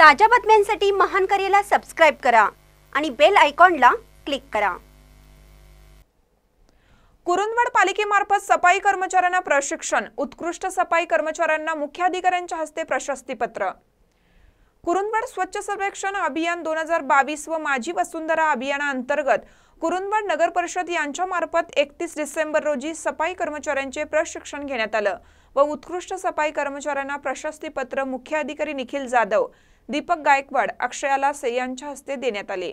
ताज्या बातम्यांसाठी महान करेला सबस्क्राईब करा आणि बेल आयकॉनला क्लिक करा कुरुंदवड पालिकेमार्फत सफाई कर्मचाऱ्यांना प्रशिक्षण उत्कृष्ट सफाई कर्मचाऱ्यांना मुख्य मुख्याधिकाऱ्यांच्या हस्ते प्रशस्तीपत्र कुरुंदवड स्वच्छ सर्वेक्षण अभियान दोन हजार बावीस व माझी वसुंधरा अभियानाअंतर्गत कुरुंदवड नगर परिषद यांच्यामार्फत मार्फत एकतीस डिसेंबर रोजी सफाई कर्मचाऱ्यांचे प्रशिक्षण घेण्यात आलं व उत्कृष्ट सफाई कर्मचाऱ्यांना प्रशस्तीपत्र मुख्य अधिकारी निखिल जाधव दीपक गायकवाड अक्षयाला यांच्या हस्ते देण्यात आले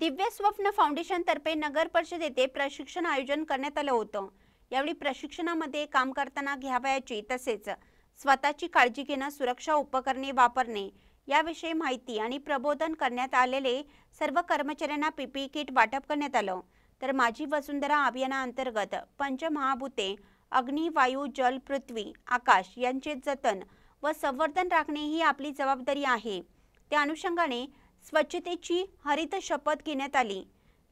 दिव्य स्वप्न फाउंडेशनतर्फे नगर परिषद येथे प्रशिक्षण आयोजन करण्यात आलं होतं यावेळी प्रशिक्षणामध्ये काम करताना घ्यावयाची तसेच स्वतःची काळजी घेणं सुरक्षा उपकरणे वापरणे याविषयी माहिती आणि प्रबोधन करण्यात आलेले सर्व कर्मचाऱ्यांना पीपी किट वाटप करण्यात आलं तर माझी वसुंधरा अभियानाअंतर्गत पंचमहाभूते अग्नी वायू जल पृथ्वी आकाश यांचे जतन व संवर्धन राखणे ही आपली जबाबदारी आहे त्या अनुषंगाने स्वच्छतेची हरित शपथ घेण्यात आली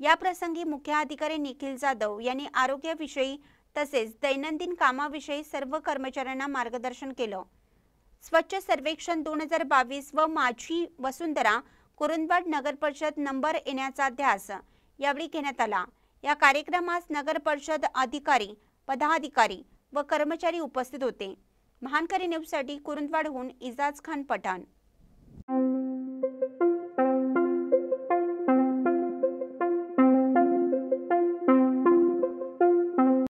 या प्रसंगी अधिकारी निखिल जाधव यांनी आरोग्याविषयी तसेच दैनंदिन कामाविषयी सर्व कर्मचाऱ्यांना मार्गदर्शन केलं स्वच्छ सर्वेक्षण दोन हजार बावीस व माझी वसुंधरा कुरुंदवाड नगर परिषद नंबर येण्याचा ध्यास यावेळी घेण्यात आला या कार्यक्रमास नगर परिषद अधिकारी पदाधिकारी व कर्मचारी उपस्थित होते महानकरी न्यूजसाठी कुरुंदवाडहून इजाज खान पठाण